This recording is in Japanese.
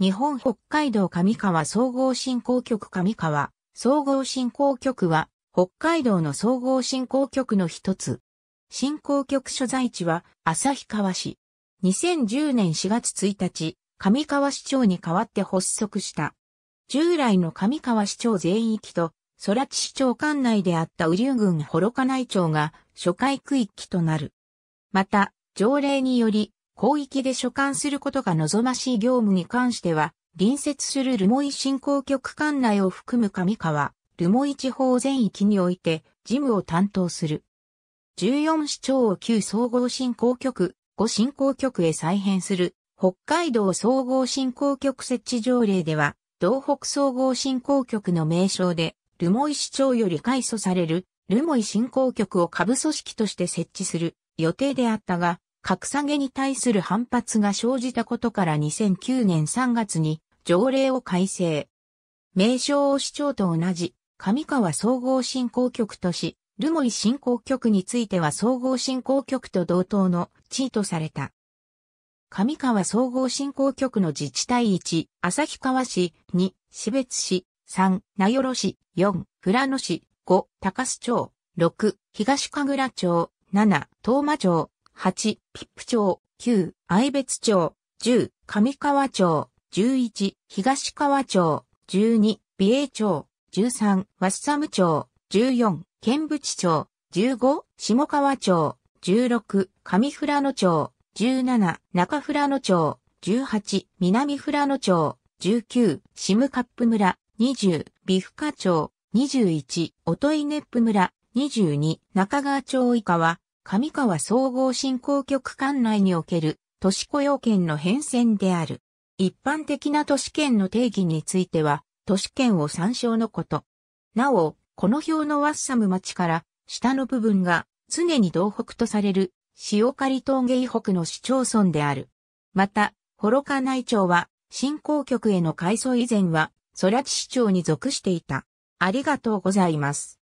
日本北海道上川総合振興局上川総合振興局は北海道の総合振興局の一つ。振興局所在地は旭川市。2010年4月1日、上川市長に代わって発足した。従来の上川市長全域と、空知市長管内であった雨竜郡幌加内町が初回区域となる。また、条例により、広域で所管することが望ましい業務に関しては、隣接する留萌振興局管内を含む上川、留萌地方全域において事務を担当する。14市町を旧総合振興局、5振興局へ再編する北海道総合振興局設置条例では、道北総合振興局の名称で、留萌市長より改祖される、留萌振興局を下部組織として設置する予定であったが、格下げに対する反発が生じたことから2009年3月に条例を改正。名称を市長と同じ、上川総合振興局とし、留萌振興局については総合振興局と同等の地位とされた。上川総合振興局の自治体1、旭川市、2、市別市、3、名寄市、4、富良野市、5、高須町、6、東神楽町、7、東間町、8、ピップ町、9、愛別町、10、上川町、11、東川町、12、美瑛町、13、ワッサム町、14、県淵町、15、下川町、16、上富良野町、17、中富良野町、18、南富良野町、19、シムカップ村、20、美深町、21、音井ネップ村、22、中川町以下は、上川総合振興局管内における都市雇用権の変遷である。一般的な都市圏の定義については、都市圏を参照のこと。なお、この表のワッサム町から下の部分が常に道北とされる塩刈峠以北の市町村である。また、幌加内町は振興局への改装以前は空地市長に属していた。ありがとうございます。